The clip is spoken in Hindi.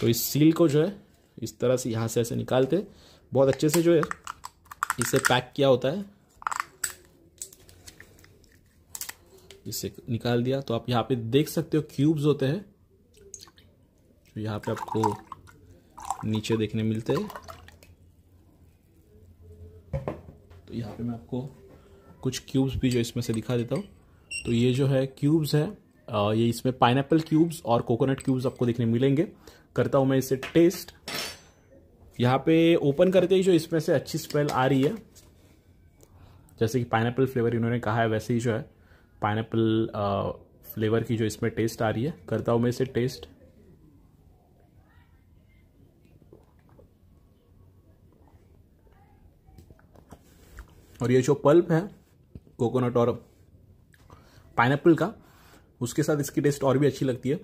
तो इस सील को जो है इस तरह से यहाँ से ऐसे निकाल के बहुत अच्छे से जो है इसे पैक किया होता है इसे निकाल दिया तो आप यहाँ पे देख सकते हो क्यूब्स होते हैं जो तो यहाँ पे आपको नीचे देखने मिलते हैं तो यहाँ पे मैं आपको कुछ क्यूब्स भी जो इसमें से दिखा देता हूँ तो ये जो है क्यूब्स है ये इसमें पाइन क्यूब्स और कोकोनट क्यूब्स आपको देखने मिलेंगे करता हूँ मैं इसे टेस्ट यहाँ पे ओपन करते ही जो इसमें से अच्छी स्मेल आ रही है जैसे कि पाइन फ्लेवर इन्होंने कहा है वैसे ही जो है पाइन फ्लेवर की जो इसमें टेस्ट आ रही है करता हूँ मैं इसे टेस्ट और ये जो पल्प है कोकोनट और पाइनएप्पल का उसके साथ इसकी टेस्ट और भी अच्छी लगती है